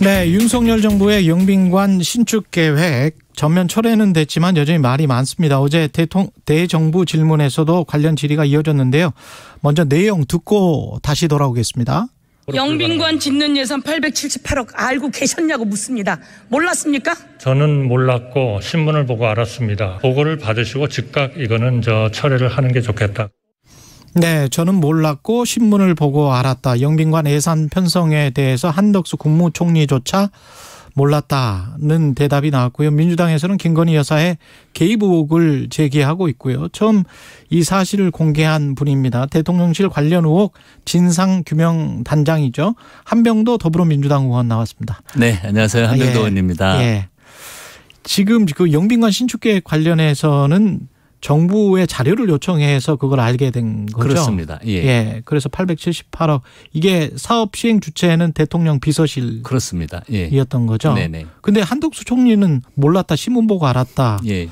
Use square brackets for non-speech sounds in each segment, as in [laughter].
네, 윤석열 정부의 영빈관 신축 계획 전면 철회는 됐지만 여전히 말이 많습니다. 어제 대통 대정부 질문에서도 관련 질의가 이어졌는데요. 먼저 내용 듣고 다시 돌아오겠습니다. 영빈관 짓는 예산 878억 알고 계셨냐고 묻습니다. 몰랐습니까? 저는 몰랐고 신문을 보고 알았습니다. 보고를 받으시고 즉각 이거는 저 철회를 하는 게 좋겠다. 네, 저는 몰랐고 신문을 보고 알았다. 영빈관 예산 편성에 대해서 한덕수 국무총리조차 몰랐다는 대답이 나왔고요. 민주당에서는 김건희 여사의 개입 의혹을 제기하고 있고요. 처음 이 사실을 공개한 분입니다. 대통령실 관련 의혹 진상규명 단장이죠. 한병도 더불어민주당 의원 나왔습니다. 네, 안녕하세요. 한병도 아, 예. 의원입니다. 예. 지금 그 영빈관 신축계 관련해서는 정부의 자료를 요청해서 그걸 알게 된 거죠. 그렇습니다. 예. 예. 그래서 878억 이게 사업 시행 주체는 대통령 비서실 그렇습니다. 예. 이었던 거죠. 네네. 근데 한덕수 총리는 몰랐다 신문 보고 알았다. 예.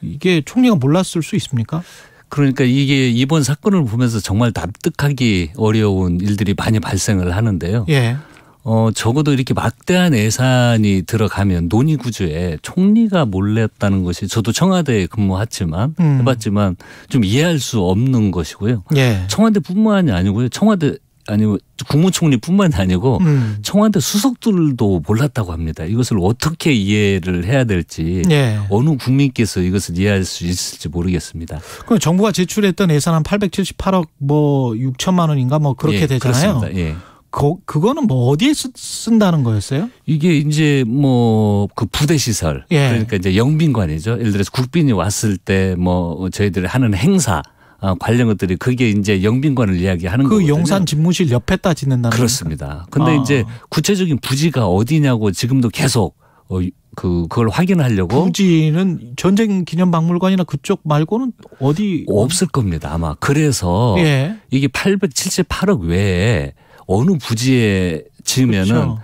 이게 총리가 몰랐을 수 있습니까? 그러니까 이게 이번 사건을 보면서 정말 납득하기 어려운 일들이 많이 발생을 하는데요. 예. 어, 적어도 이렇게 막대한 예산이 들어가면 논의 구조에 총리가 몰랐다는 것이 저도 청와대에 근무했지만 음. 해봤지만 좀 이해할 수 없는 것이고요. 예. 청와대뿐만이 아니고요. 청와대 아니면 국무총리뿐만 아니고 음. 청와대 수석들도 몰랐다고 합니다. 이것을 어떻게 이해를 해야 될지 예. 어느 국민께서 이것을 이해할 수 있을지 모르겠습니다. 그럼 정부가 제출했던 예산 한 878억 뭐 6천만 원인가 뭐 그렇게 예, 되잖아요. 그렇습니다. 예. 그, 그거는 뭐 어디에 쓴다는 거였어요? 이게 이제 뭐 그 부대 시설 예. 그러니까 이제 영빈관이죠. 예를 들어서 국빈이 왔을 때 뭐 저희들이 하는 행사 어, 관련 것들이 그게 이제 영빈관을 이야기하는 그 거거든요. 그 용산 집무실 옆에따 짓는다. 그렇습니다. 근데 아. 이제 구체적인 부지가 어디냐고 지금도 계속 어, 그 그걸 확인하려고 부지는 전쟁 기념 박물관이나 그쪽 말고는 어디 없을 겁니다 아마 그래서 예. 이게 878억 외에 어느 부지에 지으면은 그렇죠.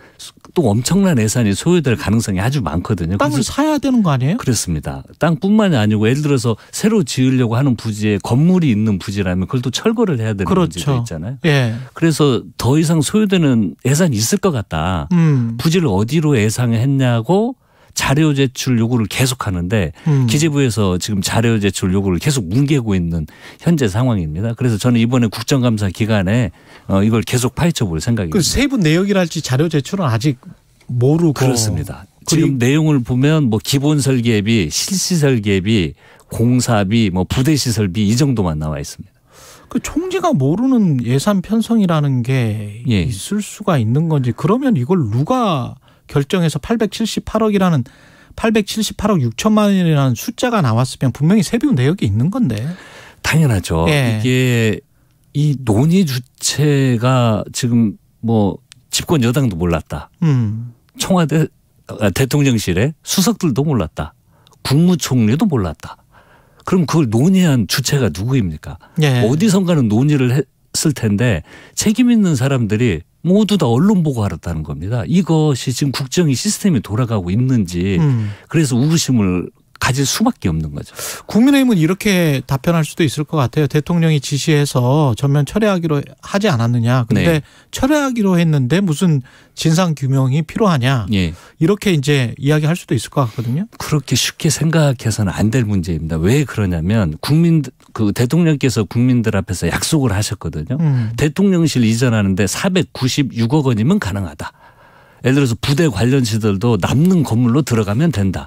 또 엄청난 예산이 소요될 가능성이 아주 많거든요. 땅을 사야 되는 거 아니에요? 그렇습니다. 땅뿐만이 아니고 예를 들어서 새로 지으려고 하는 부지에 건물이 있는 부지라면 그걸 또 철거를 해야 되는 그렇죠. 문제도 있잖아요. 예. 그래서 더 이상 소요되는 예산이 있을 것 같다. 음. 부지를 어디로 예상했냐고 자료 제출 요구를 계속하는데 음. 기재부에서 지금 자료 제출 요구를 계속 뭉개고 있는 현재 상황입니다. 그래서 저는 이번에 국정감사 기간에 어 이걸 계속 파헤쳐 볼 생각입니다. 그 세부 내역이랄지 자료 제출은 아직 모르고 그렇습니다. 지금 내용을 보면 뭐 기본 설계비, 실시 설계비, 공사비, 뭐 부대 시설비 이 정도만 나와 있습니다. 그 총재가 모르는 예산 편성이라는 게 예. 있을 수가 있는 건지 그러면 이걸 누가 결정해서 878억이라는 878억 6천만 원이라는 숫자가 나왔으면 분명히 세부 내역이 있는 건데. 당연하죠. 예. 이게 이 논의 주체가 지금 뭐 집권 여당도 몰랐다. 음. 청와대 아, 대통령실에 수석들도 몰랐다. 국무총리도 몰랐다. 그럼 그걸 논의한 주체가 누구입니까? 예. 어디선가는 논의를 했을 텐데 책임 있는 사람들이 모두 다 언론 보고하다는 겁니다. 이것이 지금 국정이 시스템이 돌아가고 있는지 음. 그래서 우구심을 가질 수밖에 없는 거죠. 국민의힘은 이렇게 답변할 수도 있을 것 같아요. 대통령이 지시해서 전면 철회하기로 하지 않았느냐. 근데 네. 철회하기로 했는데 무슨 진상 규명이 필요하냐. 네. 이렇게 이제 이야기할 수도 있을 것 같거든요. 그렇게 쉽게 생각해서는 안 될 문제입니다. 왜 그러냐면 국민 그 대통령께서 국민들 앞에서 약속을 하셨거든요. 음. 대통령실 이전하는데 496억 원이면 가능하다. 예를 들어서 부대 관련 시설도 남는 건물로 들어가면 된다.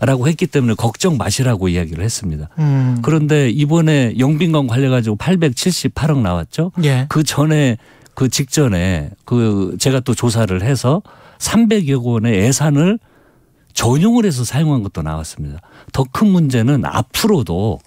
라고 했기 때문에 걱정 마시라고 이야기를 했습니다. 음. 그런데 이번에 용빈관 관련가지고 878억 나왔죠. 예. 그 전에 그 직전에 그 제가 또 조사를 해서 300여 원의 예산을 전용을 해서 사용한 것도 나왔습니다. 더 큰 문제는 앞으로도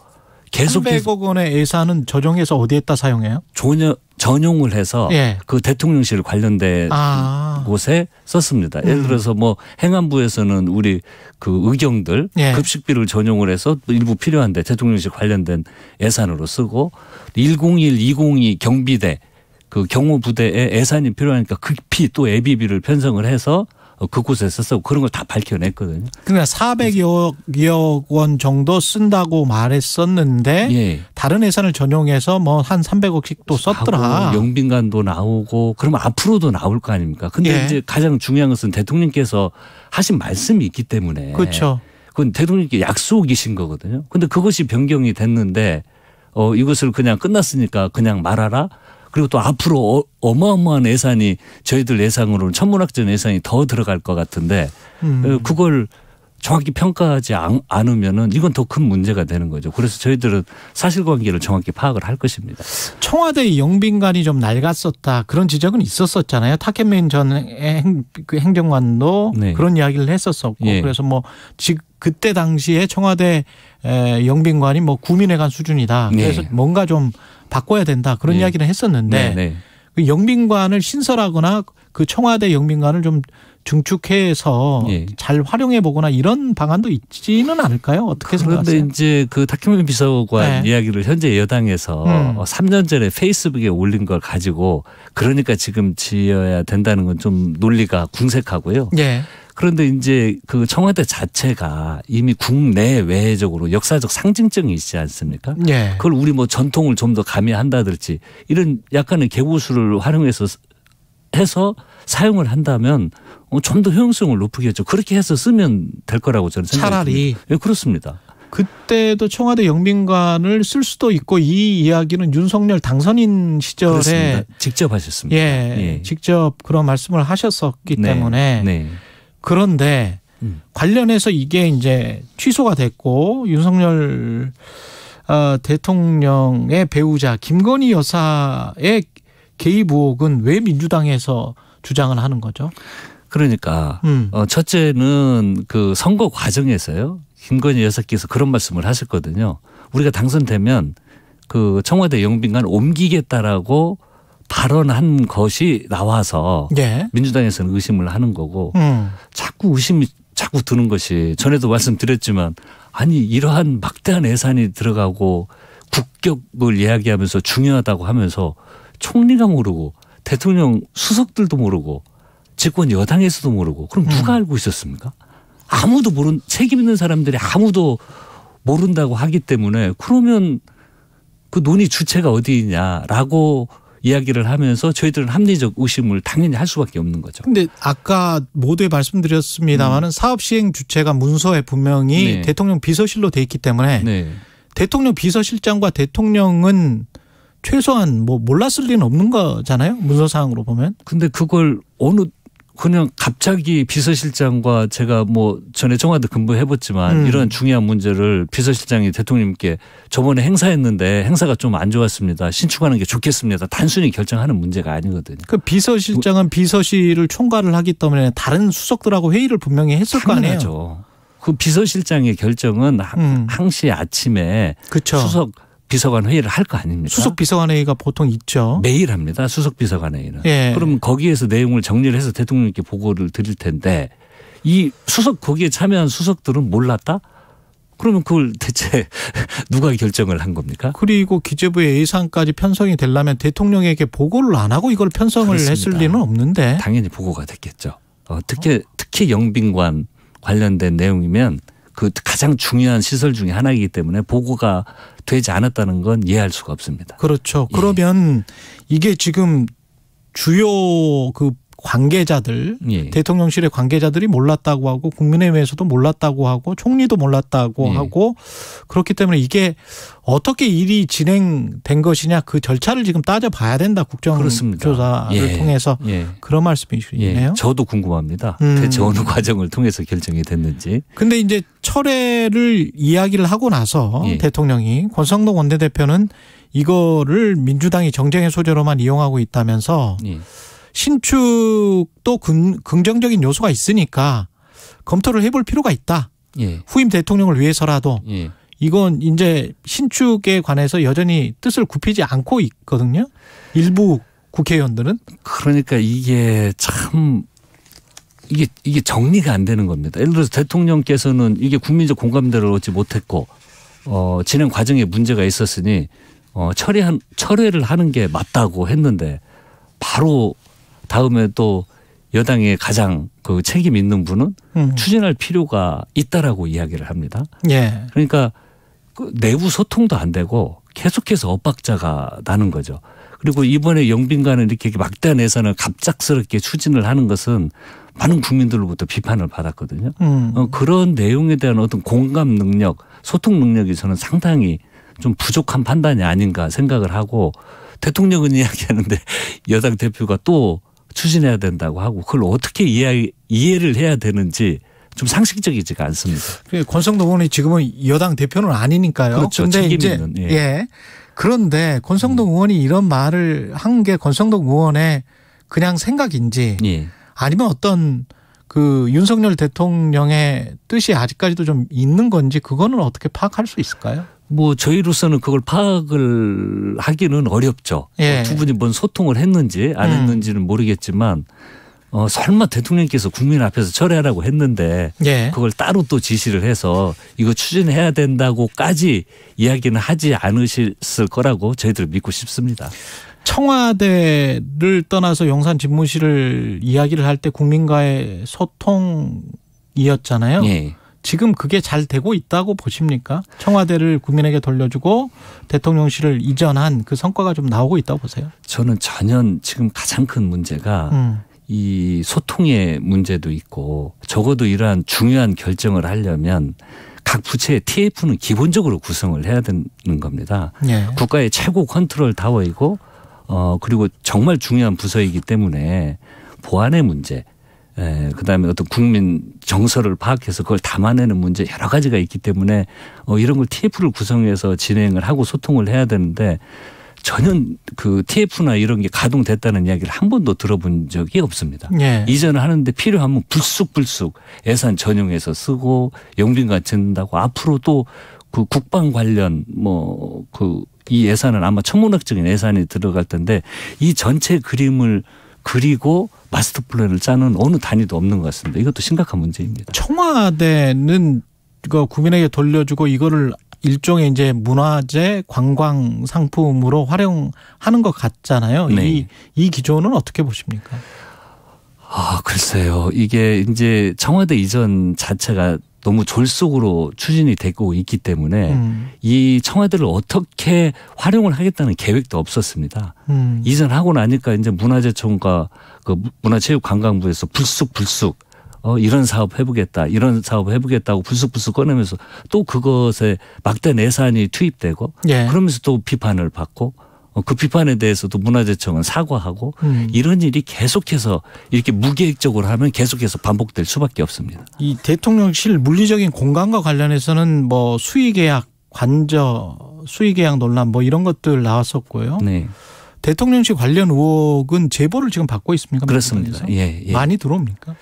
계속 300억 원의 예산은 조정해서 어디에다 사용해요? 전혀 전용을 해서 예. 그 대통령실 관련된 아. 곳에 썼습니다. 예를 음. 들어서 뭐 행안부에서는 우리 그 의경들 예. 급식비를 전용을 해서 일부 필요한데 대통령실 관련된 예산으로 쓰고 101, 202 경비대 그 경호부대에 예산이 필요하니까 급히 또 예비비를 편성을 해서 어, 그곳에서 쓰고 그런 걸 다 밝혀냈거든요. 그러니까 400억 원 정도 쓴다고 말했었는데 예. 다른 예산을 전용해서 뭐 한 300억씩 또 썼더라. 영빈관도 나오고 그러면 앞으로도 나올 거 아닙니까? 근데 예. 이제 가장 중요한 것은 대통령께서 하신 말씀이 있기 때문에 그렇죠. 그건 대통령께 약속이신 거거든요. 근데 그것이 변경이 됐는데 어 이것을 그냥 끝났으니까 그냥 말하라. 그리고 또 앞으로 어, 어마어마한 예산이 저희들 예상으로는 천문학적 예산이 더 들어갈 것 같은데 음. 어, 그걸 정확히 평가하지 않으면은 이건 더 큰 문제가 되는 거죠. 그래서 저희들은 사실관계를 정확히 파악을 할 것입니다. 청와대 영빈관이 좀 낡았었다 그런 지적은 있었었잖아요. 타켓맨 전 그 행정관도 네. 그런 이야기를 했었었고 예. 그래서 뭐 직, 그때 당시에 청와대 영빈관이 뭐 구민회관 수준이다. 네. 그래서 네. 뭔가 좀 바꿔야 된다 그런 네. 이야기를 했었는데 네, 네. 그 영빈관을 신설하거나 그 청와대 영빈관을 좀 증축해서 예. 잘 활용해 보거나 이런 방안도 있지는 않을까요? 어떻게 그런데 생각하세요? 그런데 이제 그 다큐멘 비서관 네. 이야기를 현재 여당에서 음. 3년 어, 전에 페이스북에 올린 걸 가지고 그러니까 지금 지어야 된다는 건 좀 논리가 궁색하고요. 예. 그런데 이제 그 청와대 자체가 이미 국내 외적으로 역사적 상징증이 있지 않습니까? 예. 그걸 우리 뭐 전통을 좀 더 가미한다든지 이런 약간의 개구수를 활용해서 해서 사용을 한다면 어, 좀더 효용성을 높이겠죠. 그렇게 해서 쓰면 될 거라고 저는 생각합니다. 차라리 예, 그렇습니다. 그때도 청와대 영빈관을 쓸 수도 있고 이 이야기는 윤석열 당선인 시절에 그렇습니다. 직접 하셨습니다. 예, 예, 직접 그런 말씀을 하셨었기 네, 때문에 네. 그런데 음. 관련해서 이게 이제 취소가 됐고 윤석열 어, 대통령의 배우자 김건희 여사의 개입 의혹은 왜 민주당에서 주장을 하는 거죠? 그러니까 음. 어, 첫째는 그 선거 과정에서요 김건희 여사께서 그런 말씀을 하셨거든요. 우리가 당선되면 그 청와대 영빈관 옮기겠다라고 발언한 것이 나와서 예. 민주당에서는 의심을 하는 거고 음. 자꾸 의심이 자꾸 드는 것이 전에도 말씀드렸지만 아니 이러한 막대한 예산이 들어가고 국격을 이야기하면서 중요하다고 하면서 총리가 모르고 대통령 수석들도 모르고 집권 여당에서도 모르고 그럼 음. 누가 음. 알고 있었습니까? 아무도 모른 책임 있는 사람들이 아무도 모른다고 하기 때문에 그러면 그 논의 주체가 어디 있냐라고 이야기를 하면서 저희들은 합리적 의심을 당연히 할 수밖에 없는 거죠. 근데 아까 모두에 말씀드렸습니다만은 음. 사업 시행 주체가 문서에 분명히 네. 대통령 비서실로 돼 있기 때문에 네. 대통령 비서실장과 대통령은 최소한 뭐 몰랐을 리는 없는 거잖아요 문서상으로 보면. 근데 그걸 어느 그냥 갑자기 비서실장과 제가 뭐 전에 청와대 근무해봤지만 음. 이런 중요한 문제를 비서실장이 대통령님께 저번에 행사했는데 행사가 좀 안 좋았습니다. 신축하는 게 좋겠습니다. 단순히 결정하는 문제가 아니거든요. 그 비서실장은 비서실을 총괄을 하기 때문에 다른 수석들하고 회의를 분명히 했을 당연하죠. 거 아니에요. 그 비서실장의 결정은 음. 항시 아침에 그쵸. 수석 비서관 회의를 할 거 아닙니까? 수석 비서관 회의가 보통 있죠. 매일 합니다. 수석 비서관 회의는. 예. 그럼 거기에서 내용을 정리를 해서 대통령께 보고를 드릴 텐데 이 수석 거기에 참여한 수석들은 몰랐다? 그러면 그걸 대체 [laughs] 누가 결정을 한 겁니까? 그리고 기재부의 예산까지 편성이 되려면 대통령에게 보고를 안 하고 이걸 편성을 그렇습니다. 했을 리는 없는데 당연히 보고가 됐겠죠. 어, 특히 특히 영빈관 관련된 내용이면 그 가장 중요한 시설 중의 하나이기 때문에 보고가 되지 않았다는 건 이해할 수가 없습니다. 그렇죠. 예. 그러면 예. 이게 지금 주요 그 관계자들 예. 대통령실의 관계자들이 몰랐다고 하고 국민의회에서도 몰랐다고 하고 총리도 몰랐다고 예. 하고 그렇기 때문에 이게 어떻게 일이 진행된 것이냐 그 절차를 지금 따져봐야 된다 국정조사를 예. 통해서 예. 그런 말씀이시네요. 예. 저도 궁금합니다. 음. 대체 그 어느 과정을 통해서 결정이 됐는지. 근데 이제 철회를 이야기를 하고 나서 예. 대통령이 권성동 원내대표는 이거를 민주당이 정쟁의 소재로만 이용하고 있다면서. 신축도 긍, 긍정적인 요소가 있으니까 검토를 해볼 필요가 있다. 예. 후임 대통령을 위해서라도 예. 이건 이제 신축에 관해서 여전히 뜻을 굽히지 않고 있거든요. 일부 국회의원들은 그러니까 이게 참 이게 이게 정리가 안 되는 겁니다. 예를 들어서 대통령께서는 이게 국민적 공감대를 얻지 못했고 어 진행 과정에 문제가 있었으니 어 처리한 철회를 하는 게 맞다고 했는데 바로 다음에 또 여당의 가장 그 책임 있는 분은 음. 추진할 필요가 있다라고 이야기를 합니다. 예. 그러니까 그 내부 소통도 안 되고 계속해서 엇박자가 나는 거죠. 그리고 이번에 영빈관을 이렇게 막대한 예산을 갑작스럽게 추진을 하는 것은 많은 국민들로부터 비판을 받았거든요. 음. 어, 그런 내용에 대한 어떤 공감 능력, 소통 능력이 저는 상당히 좀 부족한 판단이 아닌가 생각을 하고 대통령은 [laughs] 이야기하는데 여당 대표가 또 추진해야 된다고 하고 그걸 어떻게 이해, 이해를 해야 되는지 좀 상식적이지가 않습니다. 그 권성동 의원이 지금은 여당 대표는 아니니까요. 그렇죠. 근데 이제 예. 예. 그런데 권성동 음. 의원이 이런 말을 한 게 권성동 의원의 그냥 생각인지 예. 아니면 어떤 그 윤석열 대통령의 뜻이 아직까지도 좀 있는 건지 그거는 어떻게 파악할 수 있을까요? 뭐 저희로서는 그걸 파악을 하기는 어렵죠. 예. 뭐 두 분이 뭔 소통을 했는지 안 음. 했는지는 음. 모르겠지만 어 설마 대통령께서 국민 앞에서 철회하라고 했는데 예. 그걸 따로 또 지시를 해서 이거 추진해야 된다고까지 이야기는 하지 않으셨을 거라고 저희들 믿고 싶습니다. 청와대를 떠나서 용산 집무실을 이야기를 할 때 국민과의 소통이었잖아요. 예. 지금 그게 잘 되고 있다고 보십니까? 청와대를 국민에게 돌려주고 대통령실을 이전한 그 성과가 좀 나오고 있다고 보세요? 저는 전혀 지금 가장 큰 문제가 음. 이 소통의 문제도 있고 적어도 이러한 중요한 결정을 하려면 각 부처의 TF는 기본적으로 구성을 해야 되는 겁니다. 네. 국가의 최고 컨트롤 타워이고 어 그리고 정말 중요한 부서이기 때문에 보안의 문제, 예, 그다음에 어떤 국민 정서를 파악해서 그걸 담아내는 문제 여러 가지가 있기 때문에 어, 이런 걸 TF를 구성해서 진행을 하고 소통을 해야 되는데 전혀 그 TF나 이런 게 가동됐다는 이야기를 한 번도 들어본 적이 없습니다. 예. 이전을 하는데 필요하면 불쑥불쑥 예산 전용해서 쓰고 용빈과 친다고 앞으로 또그 국방 관련 뭐 그 이 예산은 아마 천문학적인 예산이 들어갈 텐데 이 전체 그림을 그리고 마스터 플랜을 짜는 어느 단위도 없는 것 같습니다. 이것도 심각한 문제입니다. 청와대는 그 국민에게 돌려주고 이거를 일종의 이제 문화재 관광 상품으로 활용하는 것 같잖아요. 네. 이, 이 기조는 어떻게 보십니까? 아, 글쎄요. 이게 이제 청와대 이전 자체가 너무 졸속으로 추진이 되고 있기 때문에 음. 이 청와대를 어떻게 활용을 하겠다는 계획도 없었습니다. 음. 이전하고 나니까 이제 문화재청과 그 문화체육관광부에서 불쑥불쑥 어, 이런 사업 해보겠다, 이런 사업 해보겠다고 불쑥불쑥 꺼내면서 또 그것에 막대 내산이 투입되고 예. 그러면서 또 비판을 받고 어, 그 비판에 대해서도 문화재청은 사과하고 음. 이런 일이 계속해서 이렇게 무계획적으로 하면 계속해서 반복될 수밖에 없습니다. 이 대통령실 물리적인 공간과 관련해서는 뭐 수의계약 관저 수의계약 논란 뭐 이런 것들 나왔었고요. 네. 대통령실 관련 의혹은 제보를 지금 받고 있습니까? 그렇습니다. 예, 예. 많이 들어옵니까?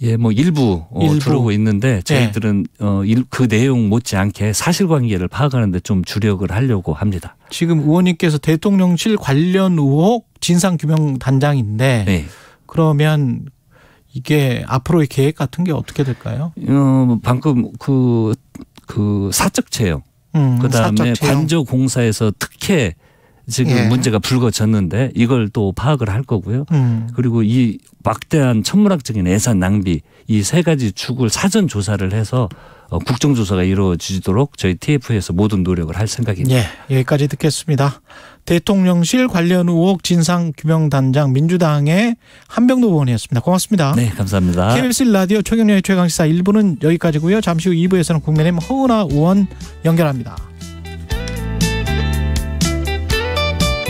예, 뭐 일부, 어, 일부. 들어오고 있는데 네. 저희들은 네. 어, 일, 그 내용 못지않게 사실관계를 파악하는데 좀 주력을 하려고 합니다. 지금 의원님께서 대통령실 관련 의혹 진상규명 단장인데 네. 그러면 이게 앞으로의 계획 같은 게 어떻게 될까요? 어, 뭐 방금 그, 그 사적 채용, 음, 그다음에 사적 채용. 관저 공사에서 특혜 지금 예. 문제가 불거졌는데 이걸 또 파악을 할 거고요. 음. 그리고 이 막대한 천문학적인 예산 낭비 이 세 가지 축을 사전 조사를 해서 어, 국정조사가 이루어지도록 저희 TF에서 모든 노력을 할 생각입니다. 예, 여기까지 듣겠습니다. 대통령실 관련 의혹 진상규명단장 민주당의 한병도 의원이었습니다. 고맙습니다. 네, 감사합니다. KBS 라디오 최경련의 최강시사 1부는 여기까지고요. 잠시 후 2부에서는 국민의힘 허은하 의원 연결합니다.